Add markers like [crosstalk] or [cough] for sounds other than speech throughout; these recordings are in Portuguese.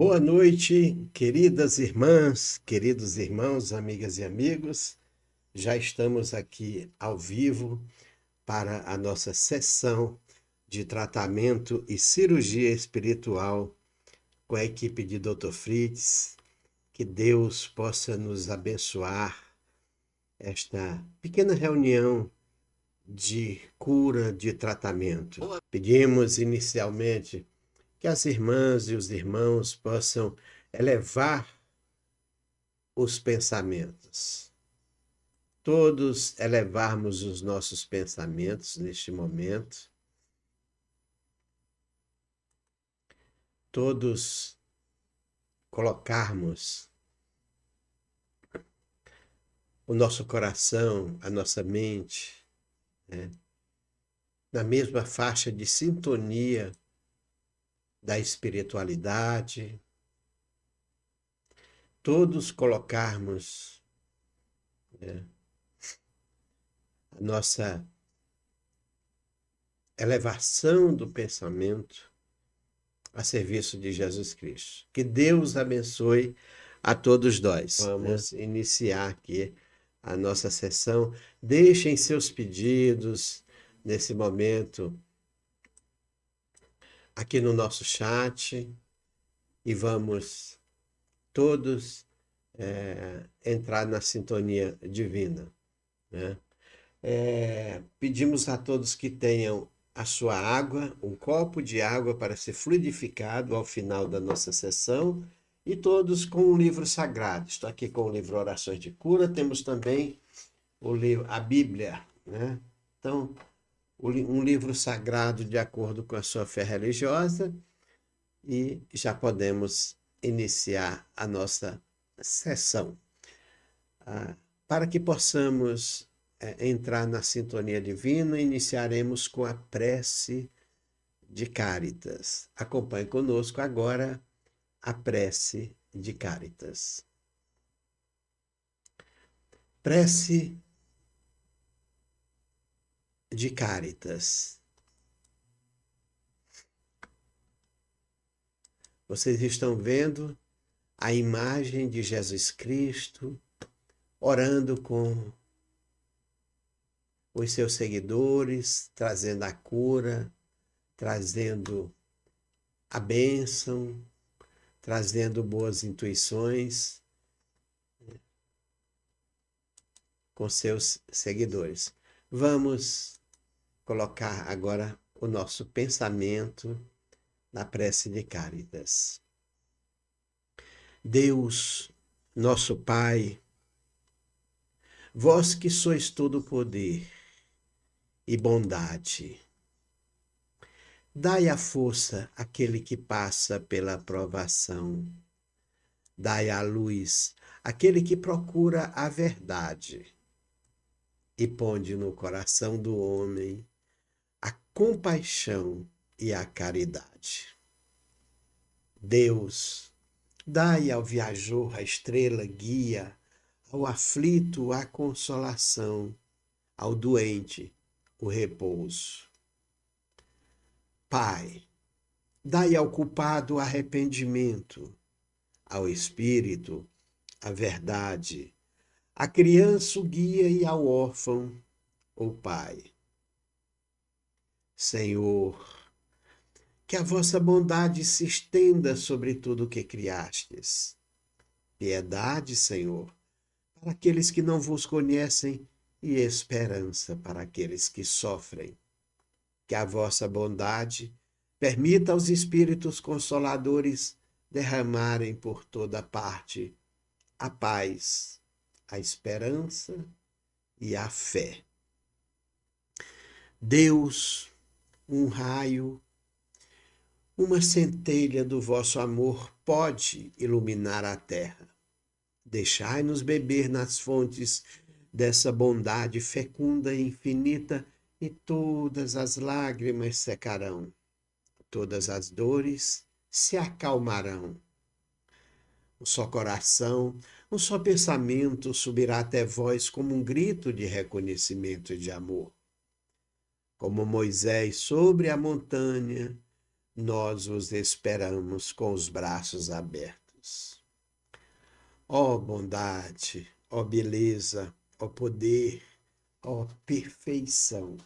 Boa noite, queridas irmãs, queridos irmãos, amigas e amigos. Já estamos aqui ao vivo para a nossa sessão de tratamento e cirurgia espiritual com a equipe de Dr. Fritz. Que Deus possa nos abençoar esta pequena reunião de cura, de tratamento. Pedimos inicialmente que as irmãs e os irmãos possam elevar os pensamentos. Todos elevarmos os nossos pensamentos neste momento. Todos colocarmos o nosso coração, a nossa mente, né? na mesma faixa de sintonia da espiritualidade, todos colocarmos né, a nossa elevação do pensamento a serviço de Jesus Cristo. Que Deus abençoe a todos nós. Vamos né? iniciar aqui a nossa sessão. Deixem seus pedidos nesse momento aqui no nosso chat e vamos todos é, entrar na sintonia divina. Né? É, pedimos a todos que tenham a sua água, um copo de água para ser fluidificado ao final da nossa sessão e todos com um livro sagrado. Estou aqui com o livro Orações de Cura, temos também o livro, a Bíblia. Né? Então, um livro sagrado de acordo com a sua fé religiosa e já podemos iniciar a nossa sessão. Ah, para que possamos é, entrar na sintonia divina, iniciaremos com a prece de Cáritas. Acompanhe conosco agora a prece de Cáritas. Prece de Cáritas. Vocês estão vendo a imagem de Jesus Cristo orando com os seus seguidores, trazendo a cura, trazendo a bênção, trazendo boas intuições né, com seus seguidores. Vamos colocar agora o nosso pensamento na prece de Cáritas. Deus, nosso Pai, vós que sois todo poder e bondade, dai a força àquele que passa pela provação, dai a luz àquele que procura a verdade e ponde no coração do homem compaixão e a caridade. Deus, dai ao viajor a estrela guia, ao aflito a consolação, ao doente o repouso. Pai, dai ao culpado arrependimento, ao espírito a verdade, à criança o guia e ao órfão o pai. Senhor. Que a vossa bondade se estenda sobre tudo o que criastes. Piedade, Senhor, para aqueles que não vos conhecem e esperança para aqueles que sofrem. Que a vossa bondade permita aos espíritos consoladores derramarem por toda parte a paz, a esperança e a fé. Deus um raio, uma centelha do vosso amor pode iluminar a terra. Deixai-nos beber nas fontes dessa bondade fecunda e infinita, e todas as lágrimas secarão, todas as dores se acalmarão. Um só coração, um só pensamento subirá até vós como um grito de reconhecimento e de amor. Como Moisés sobre a montanha, nós os esperamos com os braços abertos. Ó oh, bondade, ó oh, beleza, ó oh, poder, ó perfeição!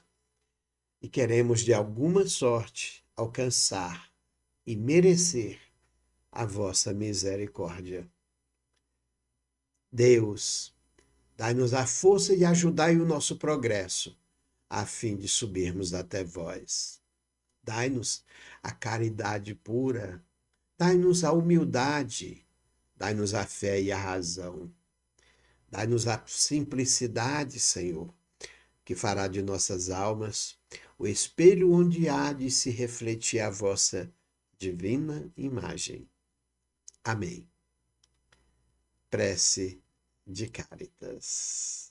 E queremos de alguma sorte alcançar e merecer a vossa misericórdia. Deus, dai-nos a força e ajudai o nosso progresso a fim de subirmos até vós. Dai-nos a caridade pura, dai-nos a humildade, dai-nos a fé e a razão. Dai-nos a simplicidade, Senhor, que fará de nossas almas o espelho onde há de se refletir a vossa divina imagem. Amém. Prece de Caritas.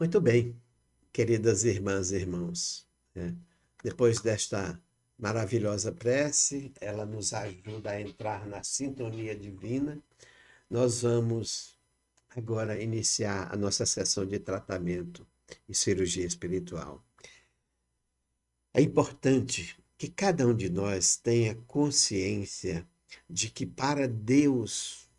Muito bem, queridas irmãs e irmãos. Né? Depois desta maravilhosa prece, ela nos ajuda a entrar na sintonia divina. Nós vamos agora iniciar a nossa sessão de tratamento e cirurgia espiritual. É importante que cada um de nós tenha consciência de que para Deus,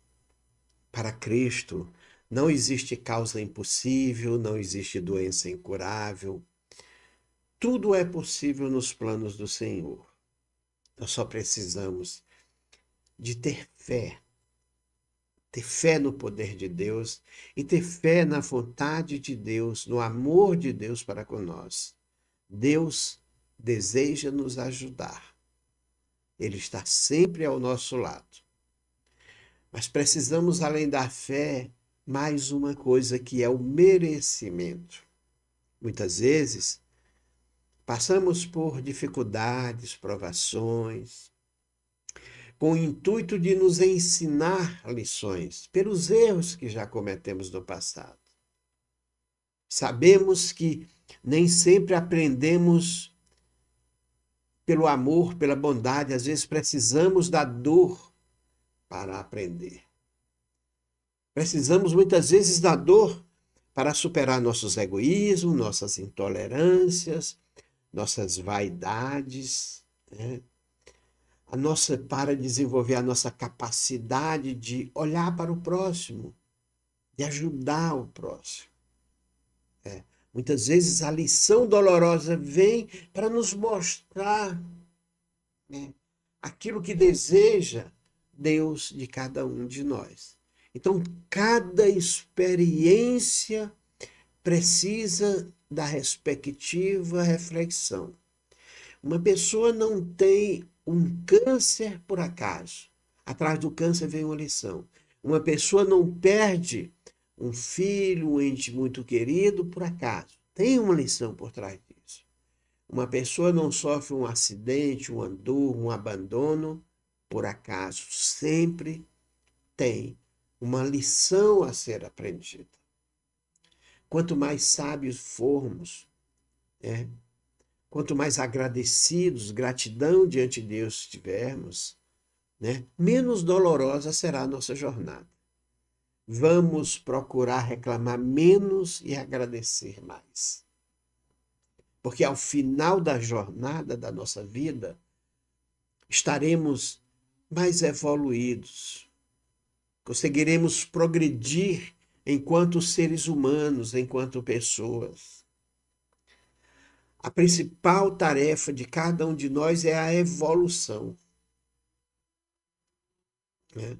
para Cristo, não existe causa impossível, não existe doença incurável. Tudo é possível nos planos do Senhor. Nós só precisamos de ter fé. Ter fé no poder de Deus e ter fé na vontade de Deus, no amor de Deus para com nós. Deus deseja nos ajudar. Ele está sempre ao nosso lado. Mas precisamos, além da fé, mais uma coisa que é o merecimento. Muitas vezes passamos por dificuldades, provações, com o intuito de nos ensinar lições pelos erros que já cometemos no passado. Sabemos que nem sempre aprendemos pelo amor, pela bondade, às vezes precisamos da dor para aprender. Precisamos muitas vezes da dor para superar nossos egoísmos, nossas intolerâncias, nossas vaidades, né? a nossa para desenvolver a nossa capacidade de olhar para o próximo, de ajudar o próximo. É. Muitas vezes a lição dolorosa vem para nos mostrar né, aquilo que deseja Deus de cada um de nós. Então, cada experiência precisa da respectiva reflexão. Uma pessoa não tem um câncer por acaso. Atrás do câncer vem uma lição. Uma pessoa não perde um filho, um ente muito querido por acaso. Tem uma lição por trás disso. Uma pessoa não sofre um acidente, um andor, um abandono por acaso. Sempre tem uma lição a ser aprendida. Quanto mais sábios formos, né, quanto mais agradecidos, gratidão diante de Deus tivermos, né, menos dolorosa será a nossa jornada. Vamos procurar reclamar menos e agradecer mais. Porque ao final da jornada da nossa vida, estaremos mais evoluídos, conseguiremos progredir enquanto seres humanos, enquanto pessoas. A principal tarefa de cada um de nós é a evolução. Né?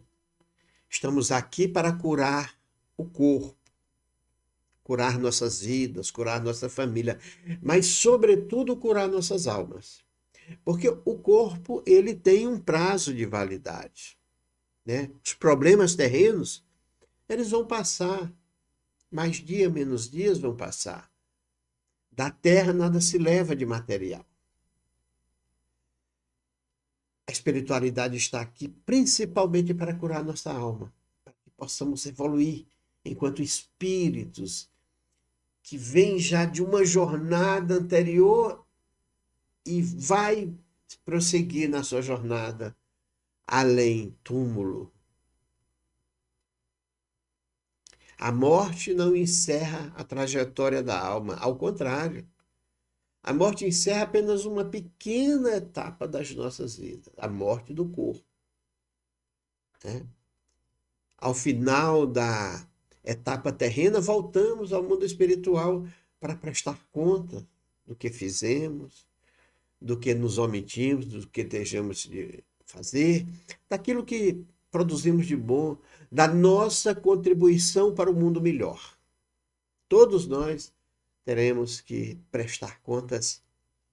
Estamos aqui para curar o corpo, curar nossas vidas, curar nossa família, mas sobretudo curar nossas almas. Porque o corpo, ele tem um prazo de validade né, os problemas terrenos, eles vão passar. Mais dia, menos dias vão passar. Da terra nada se leva de material. A espiritualidade está aqui principalmente para curar nossa alma, para que possamos evoluir enquanto espíritos que vem já de uma jornada anterior e vai prosseguir na sua jornada além túmulo. A morte não encerra a trajetória da alma, ao contrário. A morte encerra apenas uma pequena etapa das nossas vidas, a morte do corpo. Né? Ao final da etapa terrena, voltamos ao mundo espiritual para prestar conta do que fizemos, do que nos omitimos, do que deixamos de, fazer, daquilo que produzimos de bom, da nossa contribuição para o um mundo melhor. Todos nós teremos que prestar contas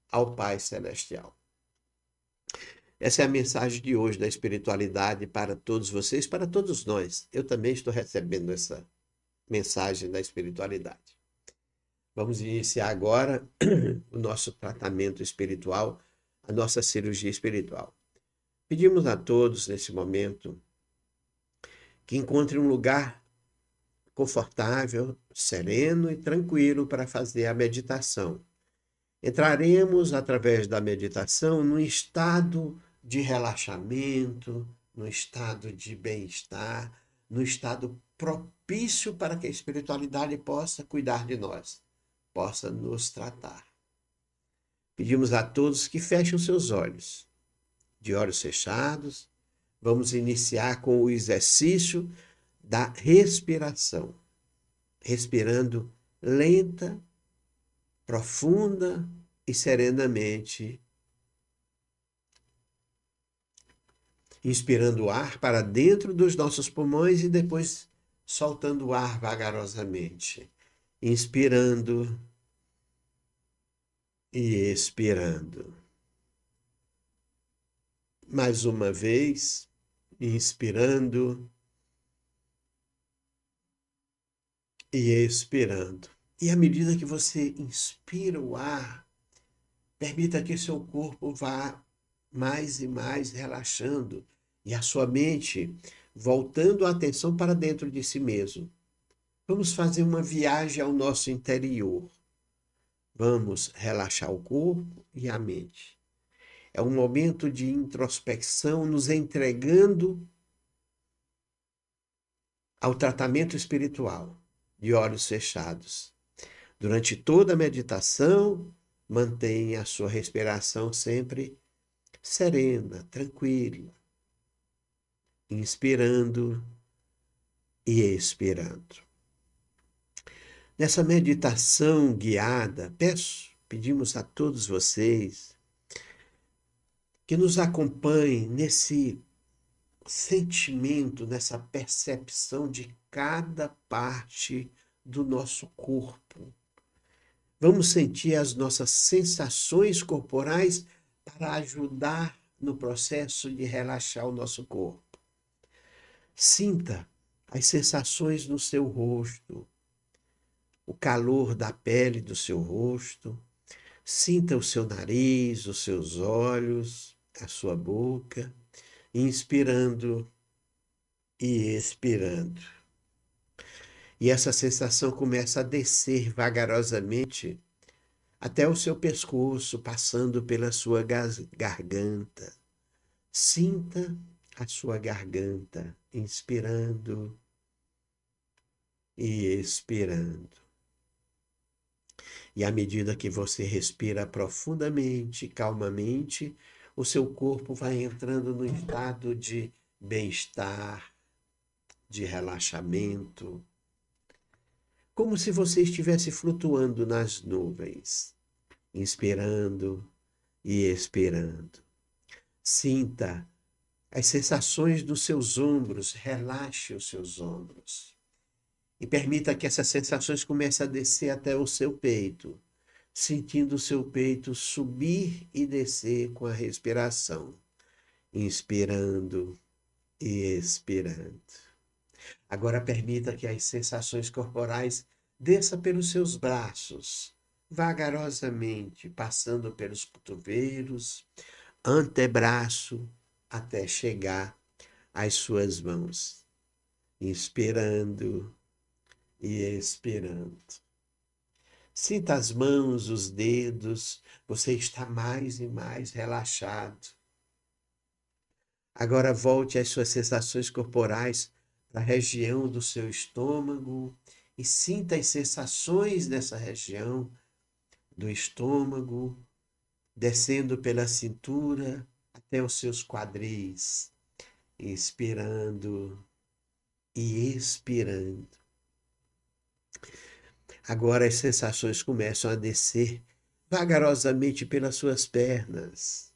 ao Pai Celestial. Essa é a mensagem de hoje da espiritualidade para todos vocês, para todos nós. Eu também estou recebendo essa mensagem da espiritualidade. Vamos iniciar agora [clears throat] o nosso tratamento espiritual, a nossa cirurgia espiritual. Pedimos a todos nesse momento que encontrem um lugar confortável, sereno e tranquilo para fazer a meditação. Entraremos através da meditação num estado de relaxamento, num estado de bem-estar, num estado propício para que a espiritualidade possa cuidar de nós, possa nos tratar. Pedimos a todos que fechem os seus olhos de olhos fechados, vamos iniciar com o exercício da respiração. Respirando lenta, profunda e serenamente. Inspirando o ar para dentro dos nossos pulmões e depois soltando o ar vagarosamente. Inspirando e expirando mais uma vez, inspirando e expirando. E à medida que você inspira o ar, permita que seu corpo vá mais e mais relaxando e a sua mente voltando a atenção para dentro de si mesmo. Vamos fazer uma viagem ao nosso interior. Vamos relaxar o corpo e a mente. É um momento de introspecção, nos entregando ao tratamento espiritual, de olhos fechados. Durante toda a meditação, mantenha a sua respiração sempre serena, tranquila, inspirando e expirando. Nessa meditação guiada, peço, pedimos a todos vocês que nos acompanhe nesse sentimento, nessa percepção de cada parte do nosso corpo. Vamos sentir as nossas sensações corporais para ajudar no processo de relaxar o nosso corpo. Sinta as sensações no seu rosto, o calor da pele do seu rosto. Sinta o seu nariz, os seus olhos a sua boca, inspirando e expirando. E essa sensação começa a descer vagarosamente até o seu pescoço, passando pela sua garganta. Sinta a sua garganta inspirando e expirando. E à medida que você respira profundamente, calmamente, o seu corpo vai entrando no estado de bem-estar, de relaxamento, como se você estivesse flutuando nas nuvens, inspirando e esperando. Sinta as sensações dos seus ombros, relaxe os seus ombros. E permita que essas sensações comecem a descer até o seu peito sentindo seu peito subir e descer com a respiração, inspirando e expirando. Agora permita que as sensações corporais desçam pelos seus braços, vagarosamente, passando pelos cotovelos, antebraço, até chegar às suas mãos, inspirando e expirando. Sinta as mãos, os dedos, você está mais e mais relaxado. Agora volte às suas sensações corporais para a região do seu estômago e sinta as sensações dessa região do estômago, descendo pela cintura até os seus quadris, inspirando e expirando. Agora as sensações começam a descer vagarosamente pelas suas pernas,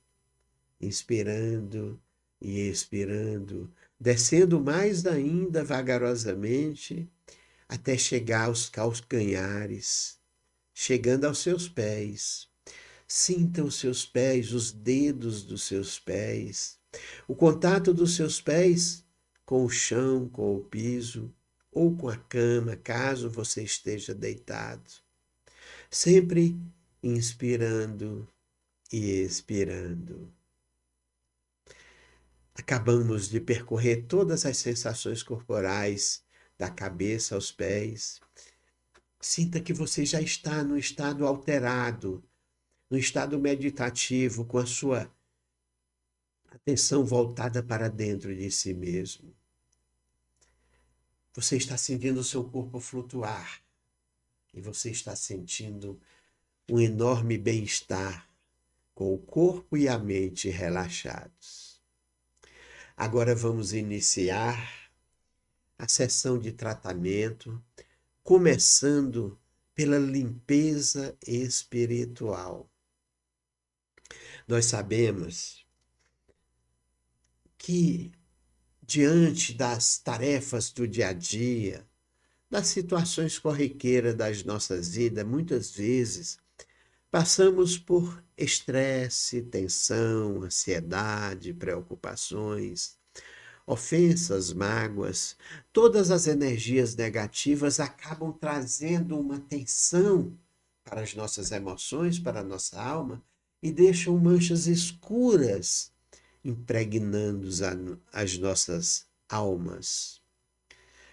inspirando e expirando, descendo mais ainda vagarosamente até chegar aos calcanhares, chegando aos seus pés. Sinta os seus pés, os dedos dos seus pés, o contato dos seus pés com o chão, com o piso, ou com a cama, caso você esteja deitado. Sempre inspirando e expirando. Acabamos de percorrer todas as sensações corporais, da cabeça aos pés. Sinta que você já está no estado alterado, no estado meditativo, com a sua atenção voltada para dentro de si mesmo. Você está sentindo o seu corpo flutuar e você está sentindo um enorme bem-estar com o corpo e a mente relaxados. Agora vamos iniciar a sessão de tratamento, começando pela limpeza espiritual. Nós sabemos que diante das tarefas do dia a dia, das situações corriqueiras das nossas vidas, muitas vezes passamos por estresse, tensão, ansiedade, preocupações, ofensas, mágoas, todas as energias negativas acabam trazendo uma tensão para as nossas emoções, para a nossa alma e deixam manchas escuras impregnando as nossas almas.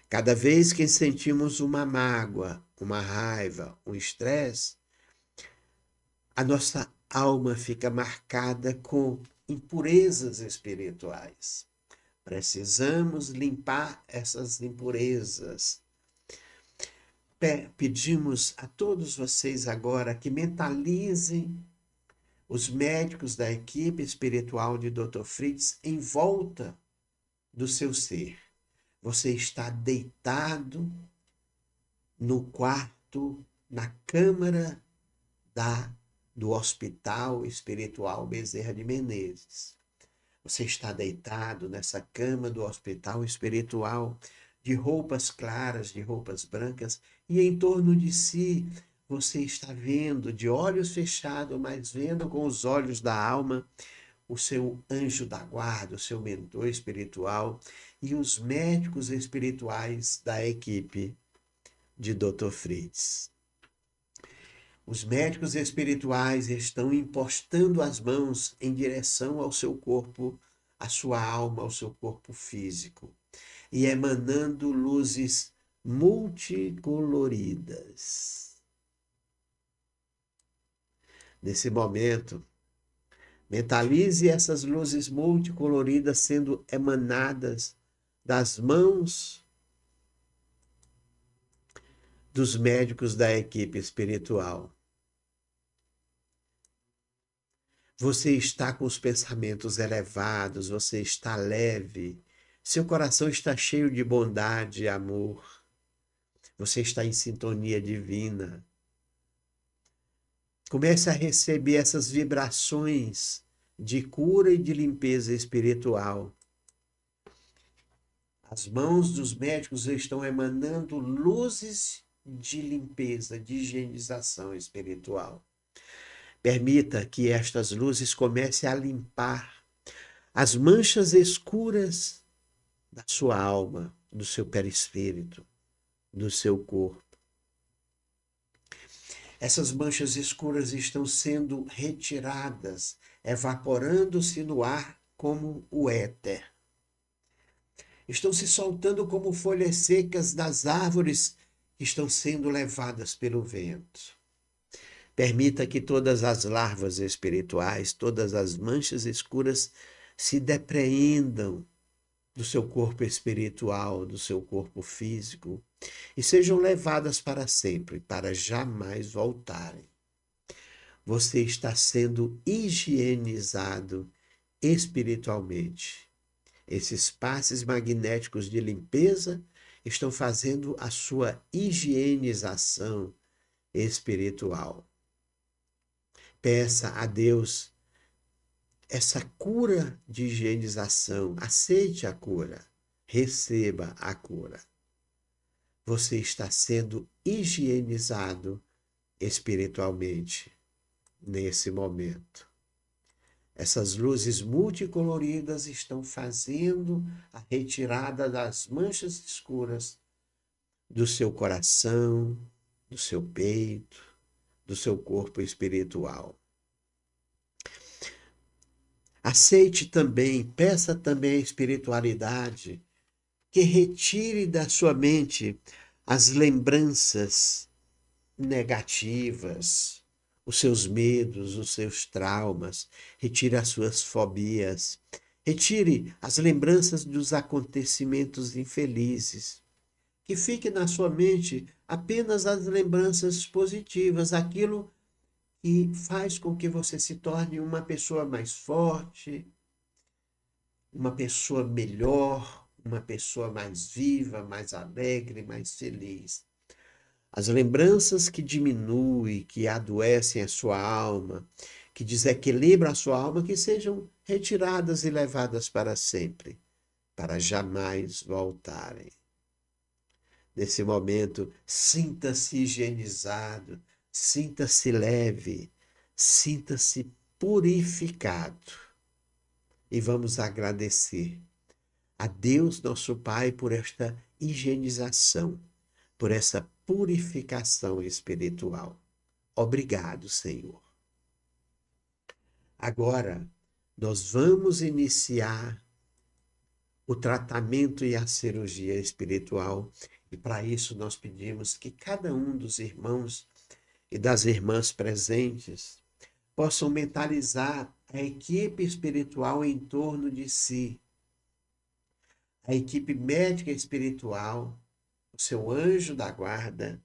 Cada vez que sentimos uma mágoa, uma raiva, um estresse, a nossa alma fica marcada com impurezas espirituais. Precisamos limpar essas impurezas. Pedimos a todos vocês agora que mentalizem os médicos da equipe espiritual de Dr. Fritz em volta do seu ser. Você está deitado no quarto, na câmara da do Hospital Espiritual Bezerra de Menezes. Você está deitado nessa cama do Hospital Espiritual, de roupas claras, de roupas brancas, e em torno de si você está vendo de olhos fechados, mas vendo com os olhos da alma o seu anjo da guarda, o seu mentor espiritual e os médicos espirituais da equipe de Dr. Fritz. Os médicos espirituais estão impostando as mãos em direção ao seu corpo, à sua alma, ao seu corpo físico e emanando luzes multicoloridas. Nesse momento, mentalize essas luzes multicoloridas sendo emanadas das mãos dos médicos da equipe espiritual. Você está com os pensamentos elevados, você está leve, seu coração está cheio de bondade e amor. Você está em sintonia divina. Comece a receber essas vibrações de cura e de limpeza espiritual. As mãos dos médicos estão emanando luzes de limpeza, de higienização espiritual. Permita que estas luzes comecem a limpar as manchas escuras da sua alma, do seu perispírito, do seu corpo. Essas manchas escuras estão sendo retiradas, evaporando-se no ar como o éter. Estão se soltando como folhas secas das árvores que estão sendo levadas pelo vento. Permita que todas as larvas espirituais, todas as manchas escuras se depreendam do seu corpo espiritual, do seu corpo físico, e sejam levadas para sempre, para jamais voltarem. Você está sendo higienizado espiritualmente. Esses passes magnéticos de limpeza estão fazendo a sua higienização espiritual. Peça a Deus essa cura de higienização, aceite a cura, receba a cura você está sendo higienizado espiritualmente nesse momento. Essas luzes multicoloridas estão fazendo a retirada das manchas escuras do seu coração, do seu peito, do seu corpo espiritual. Aceite também, peça também a espiritualidade que retire da sua mente as lembranças negativas, os seus medos, os seus traumas, retire as suas fobias, retire as lembranças dos acontecimentos infelizes. Que fique na sua mente apenas as lembranças positivas, aquilo que faz com que você se torne uma pessoa mais forte, uma pessoa melhor, uma pessoa mais viva, mais alegre, mais feliz. As lembranças que diminuem, que adoecem a sua alma, que desequilibram a sua alma, que sejam retiradas e levadas para sempre, para jamais voltarem. Nesse momento, sinta-se higienizado, sinta-se leve, sinta-se purificado. E vamos agradecer a Deus nosso Pai por esta higienização, por essa purificação espiritual. Obrigado, Senhor. Agora, nós vamos iniciar o tratamento e a cirurgia espiritual, e para isso nós pedimos que cada um dos irmãos e das irmãs presentes possam mentalizar a equipe espiritual em torno de si a equipe médica e espiritual, o seu anjo da guarda,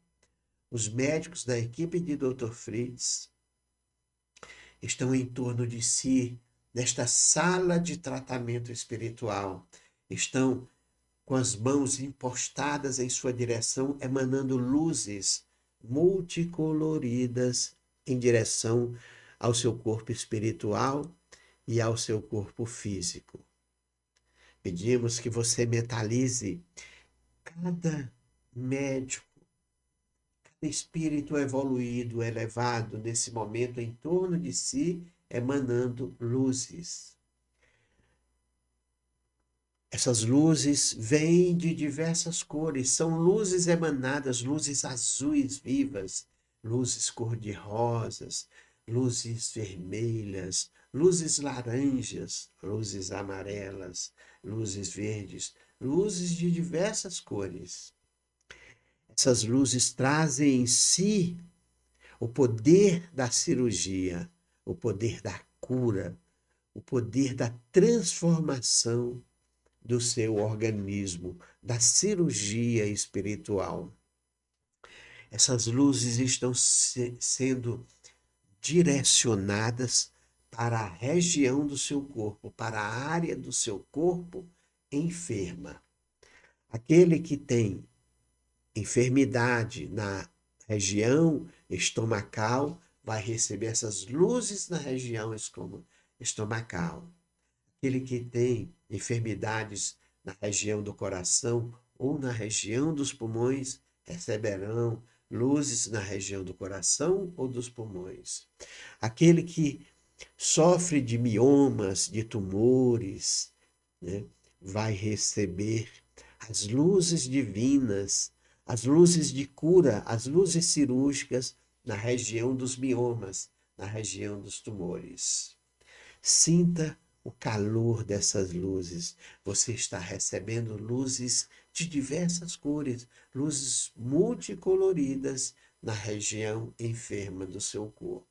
os médicos da equipe de Dr. Fritz estão em torno de si, nesta sala de tratamento espiritual. Estão com as mãos impostadas em sua direção, emanando luzes multicoloridas em direção ao seu corpo espiritual e ao seu corpo físico. Pedimos que você mentalize cada médico, cada espírito evoluído, elevado nesse momento em torno de si, emanando luzes. Essas luzes vêm de diversas cores, são luzes emanadas, luzes azuis vivas, luzes cor-de-rosas, luzes vermelhas, luzes laranjas, luzes amarelas, luzes verdes, luzes de diversas cores. Essas luzes trazem em si o poder da cirurgia, o poder da cura, o poder da transformação do seu organismo, da cirurgia espiritual. Essas luzes estão se sendo direcionadas para a região do seu corpo, para a área do seu corpo enferma. Aquele que tem enfermidade na região estomacal vai receber essas luzes na região estomacal. Aquele que tem enfermidades na região do coração ou na região dos pulmões receberão luzes na região do coração ou dos pulmões. Aquele que sofre de miomas, de tumores, né? vai receber as luzes divinas, as luzes de cura, as luzes cirúrgicas na região dos miomas, na região dos tumores. Sinta o calor dessas luzes. Você está recebendo luzes de diversas cores, luzes multicoloridas na região enferma do seu corpo.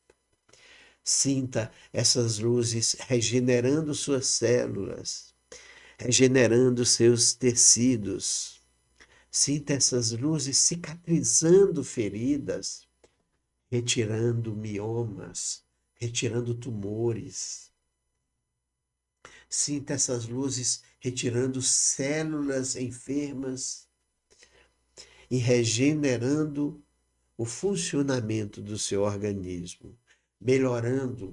Sinta essas luzes regenerando suas células, regenerando seus tecidos. Sinta essas luzes cicatrizando feridas, retirando miomas, retirando tumores. Sinta essas luzes retirando células enfermas e regenerando o funcionamento do seu organismo melhorando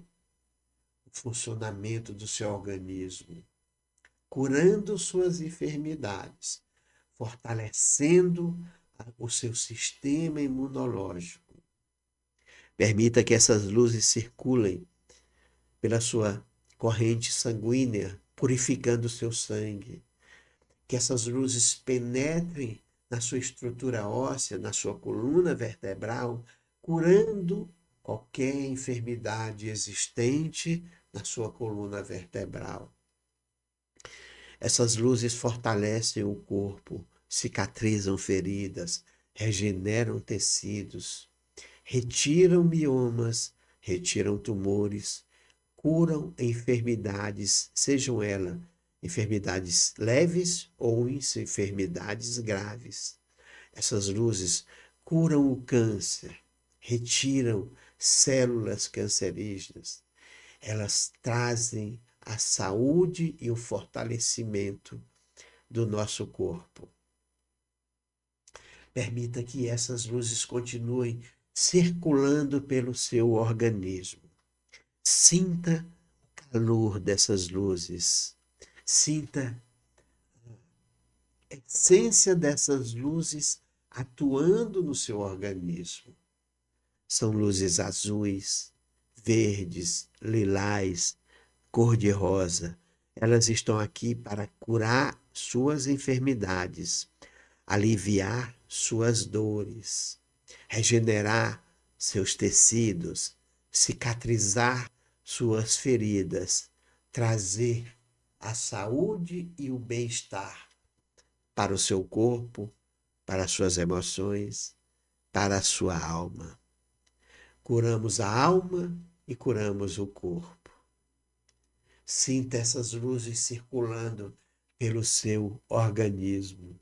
o funcionamento do seu organismo, curando suas enfermidades, fortalecendo o seu sistema imunológico. Permita que essas luzes circulem pela sua corrente sanguínea, purificando o seu sangue. Que essas luzes penetrem na sua estrutura óssea, na sua coluna vertebral, curando qualquer enfermidade existente na sua coluna vertebral. Essas luzes fortalecem o corpo, cicatrizam feridas, regeneram tecidos, retiram miomas, retiram tumores, curam enfermidades, sejam elas enfermidades leves ou enfermidades graves. Essas luzes curam o câncer, retiram células cancerígenas. Elas trazem a saúde e o fortalecimento do nosso corpo. Permita que essas luzes continuem circulando pelo seu organismo. Sinta o calor dessas luzes. Sinta eh, a essência dessas luzes atuando no seu organismo. São luzes azuis, verdes, lilás, cor-de-rosa. Elas estão aqui para curar suas enfermidades, aliviar suas dores, regenerar seus tecidos, cicatrizar suas feridas, trazer a saúde e o bem-estar para o seu corpo, para suas emoções, para a sua alma curamos a alma e curamos o corpo. Sinta essas luzes circulando pelo seu organismo.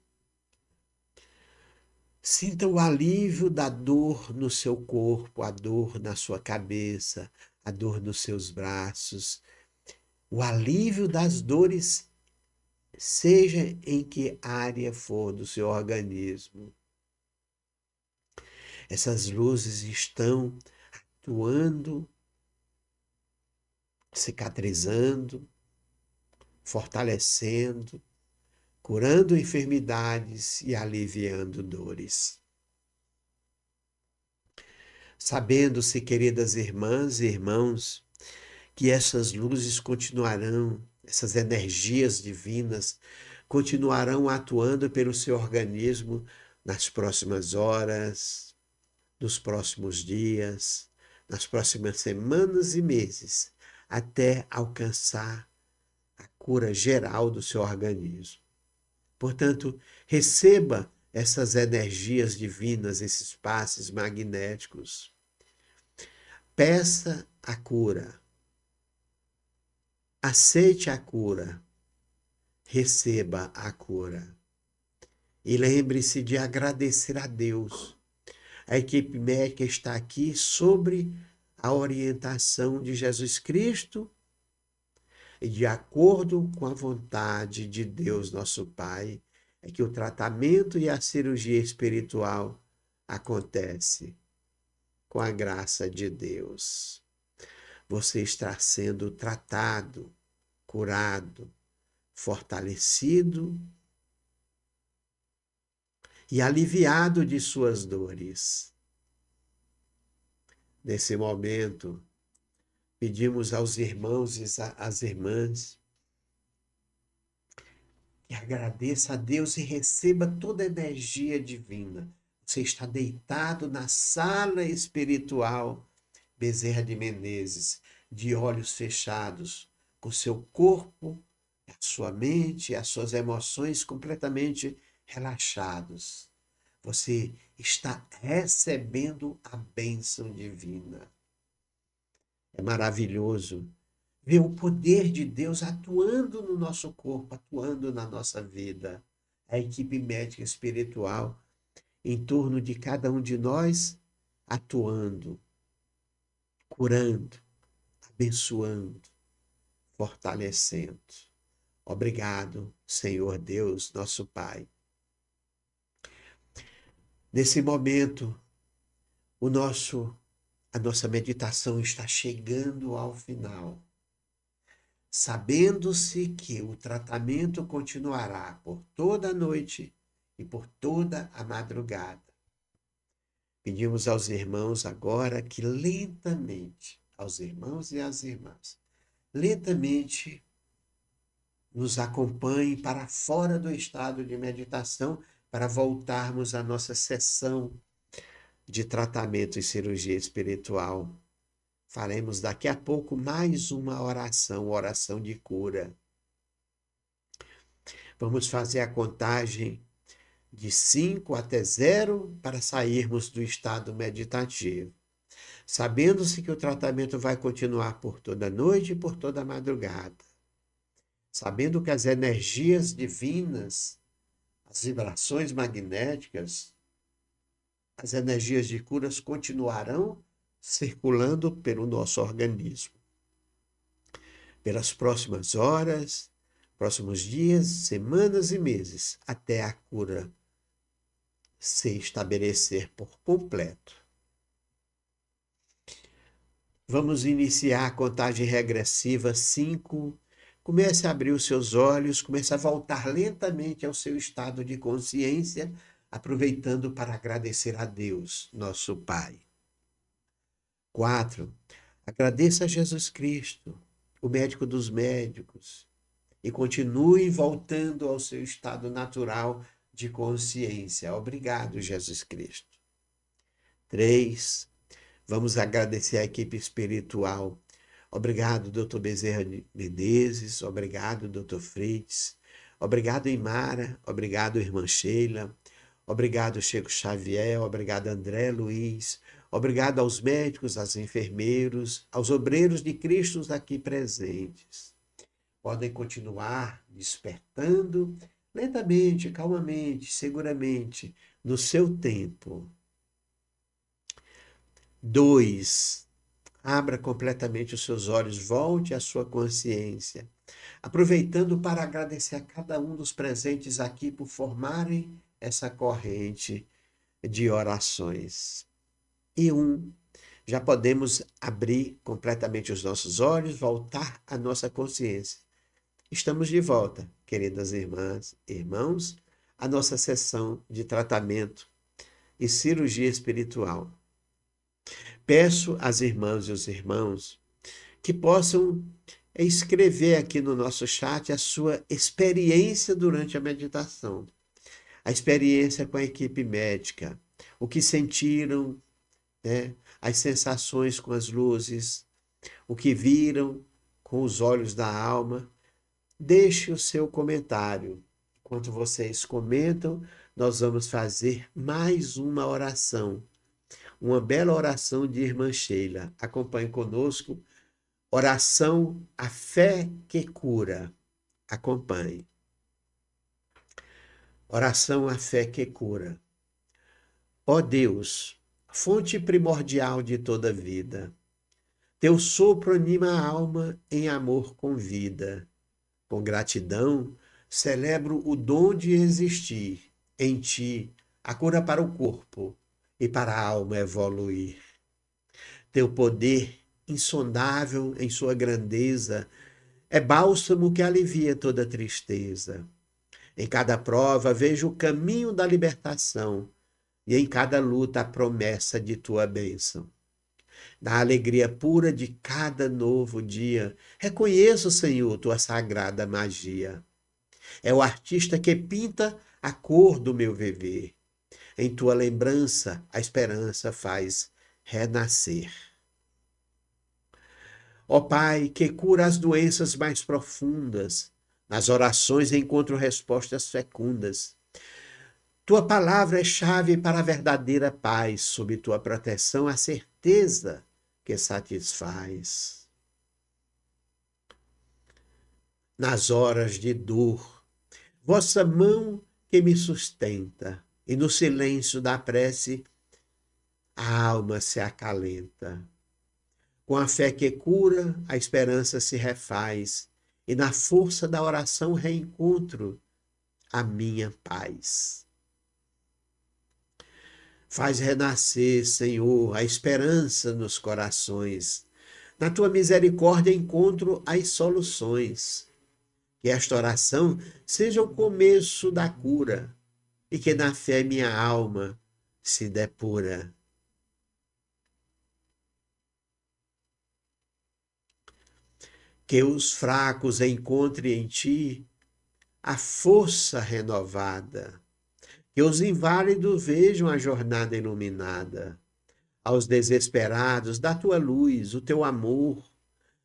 Sinta o alívio da dor no seu corpo, a dor na sua cabeça, a dor nos seus braços. O alívio das dores, seja em que área for do seu organismo. Essas luzes estão atuando, cicatrizando, fortalecendo, curando enfermidades e aliviando dores. Sabendo-se, queridas irmãs e irmãos, que essas luzes continuarão, essas energias divinas continuarão atuando pelo seu organismo nas próximas horas, nos próximos dias, nas próximas semanas e meses, até alcançar a cura geral do seu organismo. Portanto, receba essas energias divinas, esses passes magnéticos. Peça a cura. Aceite a cura. Receba a cura. E lembre-se de agradecer a Deus a equipe médica está aqui sobre a orientação de Jesus Cristo e de acordo com a vontade de Deus, nosso Pai, é que o tratamento e a cirurgia espiritual acontece com a graça de Deus. Você está sendo tratado, curado, fortalecido e aliviado de suas dores. Nesse momento, pedimos aos irmãos e às irmãs que agradeça a Deus e receba toda a energia divina. Você está deitado na sala espiritual Bezerra de Menezes, de olhos fechados, com seu corpo, a sua mente, as suas emoções completamente relaxados. Você está recebendo a bênção divina. É maravilhoso ver o poder de Deus atuando no nosso corpo, atuando na nossa vida. A equipe médica espiritual em torno de cada um de nós, atuando, curando, abençoando, fortalecendo. Obrigado, Senhor Deus, nosso Pai Nesse momento, o nosso a nossa meditação está chegando ao final. Sabendo-se que o tratamento continuará por toda a noite e por toda a madrugada. Pedimos aos irmãos agora que lentamente, aos irmãos e às irmãs, lentamente nos acompanhem para fora do estado de meditação para voltarmos à nossa sessão de tratamento e cirurgia espiritual. Faremos daqui a pouco mais uma oração, oração de cura. Vamos fazer a contagem de 5 até 0 para sairmos do estado meditativo. Sabendo-se que o tratamento vai continuar por toda a noite e por toda a madrugada. Sabendo que as energias divinas as vibrações magnéticas, as energias de curas continuarão circulando pelo nosso organismo. Pelas próximas horas, próximos dias, semanas e meses, até a cura se estabelecer por completo. Vamos iniciar a contagem regressiva 5, comece a abrir os seus olhos, comece a voltar lentamente ao seu estado de consciência, aproveitando para agradecer a Deus, nosso Pai. 4. Agradeça a Jesus Cristo, o médico dos médicos, e continue voltando ao seu estado natural de consciência. Obrigado, Jesus Cristo. 3. Vamos agradecer a equipe espiritual Obrigado, doutor Bezerra Menezes. Obrigado, doutor Fritz. Obrigado, Imara. Obrigado, irmã Sheila. Obrigado, Chico Xavier. Obrigado, André Luiz. Obrigado aos médicos, aos enfermeiros, aos obreiros de Cristo aqui presentes. Podem continuar despertando lentamente, calmamente, seguramente, no seu tempo. 2. Abra completamente os seus olhos, volte à sua consciência, aproveitando para agradecer a cada um dos presentes aqui por formarem essa corrente de orações. E um, já podemos abrir completamente os nossos olhos, voltar à nossa consciência. Estamos de volta, queridas irmãs e irmãos, à nossa sessão de tratamento e cirurgia espiritual Peço às irmãs e aos irmãos que possam é, escrever aqui no nosso chat a sua experiência durante a meditação, a experiência com a equipe médica, o que sentiram, né? as sensações com as luzes, o que viram com os olhos da alma. Deixe o seu comentário. Enquanto vocês comentam, nós vamos fazer mais uma oração uma bela oração de Irmã Sheila. Acompanhe conosco. Oração A Fé que Cura. Acompanhe. Oração A Fé que Cura. Ó Deus, fonte primordial de toda vida, teu sopro anima a alma em amor com vida. Com gratidão, celebro o dom de existir em ti, a cura para o corpo, e para a alma evoluir. Teu poder insondável em sua grandeza é bálsamo que alivia toda tristeza. Em cada prova vejo o caminho da libertação e em cada luta a promessa de tua bênção. Na alegria pura de cada novo dia, reconheço, Senhor, tua sagrada magia. É o artista que pinta a cor do meu viver em tua lembrança, a esperança faz renascer. Ó Pai, que cura as doenças mais profundas, nas orações encontro respostas fecundas. Tua palavra é chave para a verdadeira paz, sob tua proteção, a certeza que satisfaz. Nas horas de dor, vossa mão que me sustenta, e no silêncio da prece, a alma se acalenta. Com a fé que cura, a esperança se refaz, e na força da oração reencontro a minha paz. Faz renascer, Senhor, a esperança nos corações. Na tua misericórdia encontro as soluções. Que esta oração seja o começo da cura, e que na fé minha alma se depura. Que os fracos encontrem em ti a força renovada, que os inválidos vejam a jornada iluminada, aos desesperados da tua luz, o teu amor,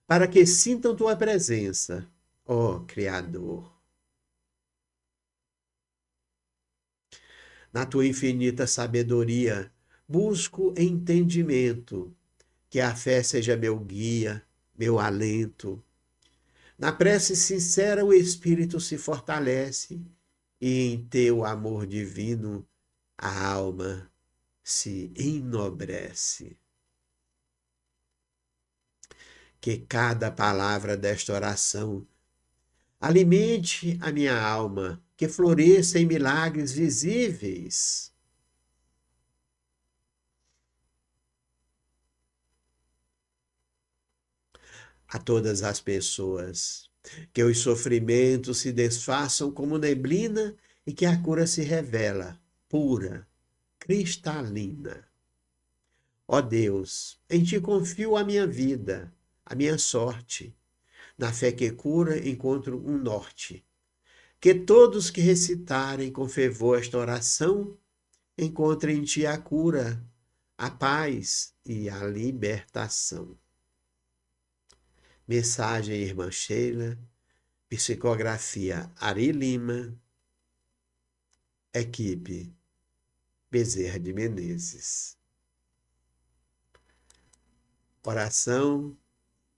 para que sintam tua presença, ó Criador na tua infinita sabedoria, busco entendimento, que a fé seja meu guia, meu alento. Na prece sincera, o espírito se fortalece, e em teu amor divino, a alma se enobrece. Que cada palavra desta oração Alimente a minha alma, que floresça em milagres visíveis. A todas as pessoas, que os sofrimentos se desfaçam como neblina e que a cura se revela pura, cristalina. Ó Deus, em ti confio a minha vida, a minha sorte, na fé que cura, encontro um norte. Que todos que recitarem com fervor esta oração encontrem em ti a cura, a paz e a libertação. Mensagem Irmã Sheila, psicografia Ari Lima, equipe Bezerra de Menezes. Oração,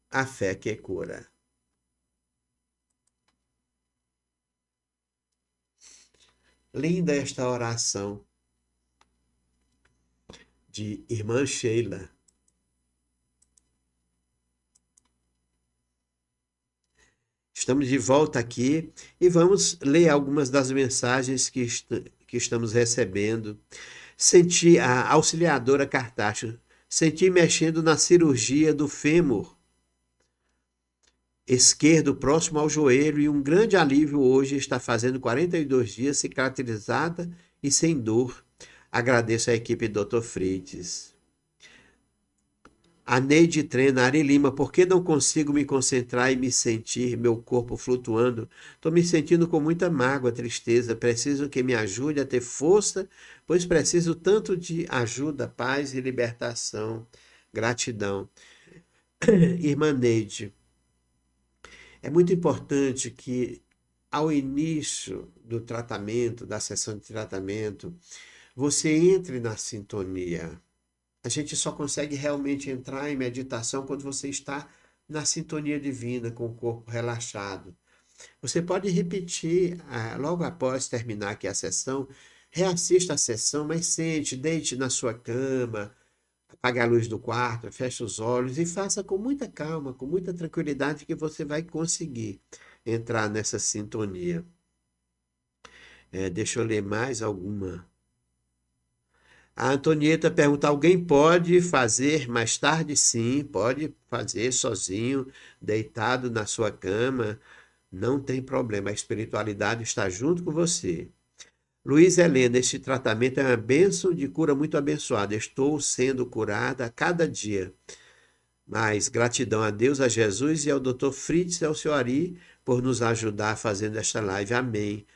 a fé que cura. Linda esta oração de irmã Sheila. Estamos de volta aqui e vamos ler algumas das mensagens que, est que estamos recebendo. Senti a auxiliadora Cartacho, senti mexendo na cirurgia do fêmur esquerdo próximo ao joelho e um grande alívio hoje está fazendo 42 dias cicatrizada e sem dor. Agradeço à equipe Dr. Freites. A Neide treina Ari Lima, por que não consigo me concentrar e me sentir, meu corpo flutuando? Estou me sentindo com muita mágoa, tristeza. Preciso que me ajude a ter força, pois preciso tanto de ajuda, paz e libertação. Gratidão. [coughs] Irmã Neide, é muito importante que, ao início do tratamento, da sessão de tratamento, você entre na sintonia. A gente só consegue realmente entrar em meditação quando você está na sintonia divina, com o corpo relaxado. Você pode repetir, ah, logo após terminar aqui a sessão, reassista a sessão, mas sente, deite na sua cama, Apague a luz do quarto, feche os olhos e faça com muita calma, com muita tranquilidade, que você vai conseguir entrar nessa sintonia. É, deixa eu ler mais alguma. A Antonieta pergunta: alguém pode fazer mais tarde? Sim, pode fazer sozinho, deitado na sua cama, não tem problema. A espiritualidade está junto com você. Luiz Helena, este tratamento é uma bênção de cura muito abençoada. Estou sendo curada a cada dia. Mas gratidão a Deus, a Jesus e ao Dr. Fritz e ao seu Ari por nos ajudar fazendo esta live. Amém.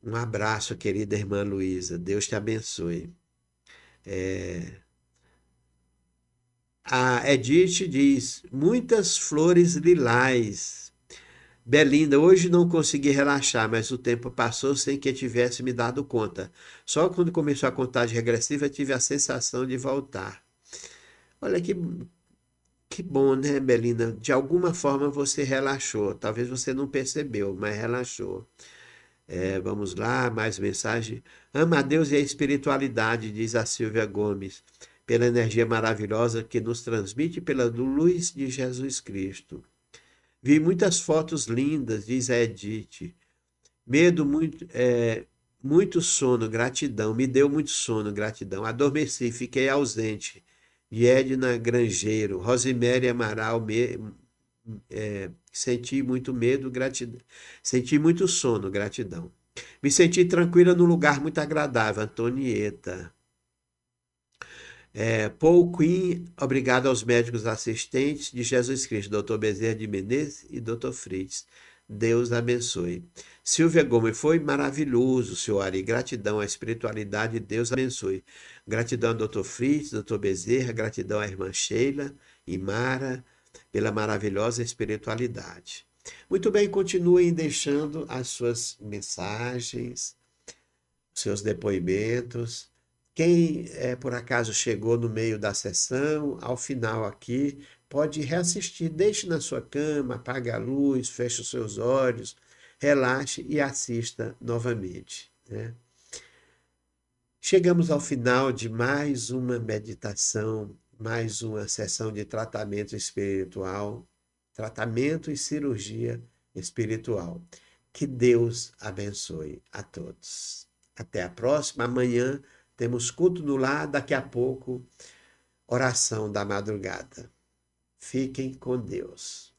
Um abraço, querida irmã Luísa. Deus te abençoe. É... A Edith diz: muitas flores lilás, Belinda, hoje não consegui relaxar, mas o tempo passou sem que tivesse me dado conta. Só quando começou a contagem regressiva tive a sensação de voltar. Olha que, que bom, né, Belinda? De alguma forma você relaxou. Talvez você não percebeu, mas relaxou. É, vamos lá, mais mensagem. Ama a Deus e a espiritualidade, diz a Silvia Gomes, pela energia maravilhosa que nos transmite pela luz de Jesus Cristo. Vi muitas fotos lindas, diz a Edith. Medo, muito, é, muito sono, gratidão. Me deu muito sono, gratidão. Adormeci, fiquei ausente. De Edna Grangeiro, Rosemary Amaral, me, é, senti muito medo, gratidão. Senti muito sono, gratidão. Me senti tranquila num lugar muito agradável, Antonieta. É, Paul Quinn, obrigado aos médicos assistentes de Jesus Cristo, Dr. Bezerra de Menezes e Dr. Fritz. Deus abençoe. Silvia Gomes, foi maravilhoso, senhor Ari. Gratidão à espiritualidade, Deus abençoe. Gratidão ao doutor Fritz, doutor Bezerra, gratidão à irmã Sheila e Mara pela maravilhosa espiritualidade. Muito bem, continuem deixando as suas mensagens, seus depoimentos. Quem é, por acaso chegou no meio da sessão, ao final aqui, pode reassistir. Deixe na sua cama, apague a luz, feche os seus olhos, relaxe e assista novamente. Né? Chegamos ao final de mais uma meditação, mais uma sessão de tratamento espiritual, tratamento e cirurgia espiritual. Que Deus abençoe a todos. Até a próxima. Amanhã temos culto no lar, daqui a pouco, oração da madrugada. Fiquem com Deus.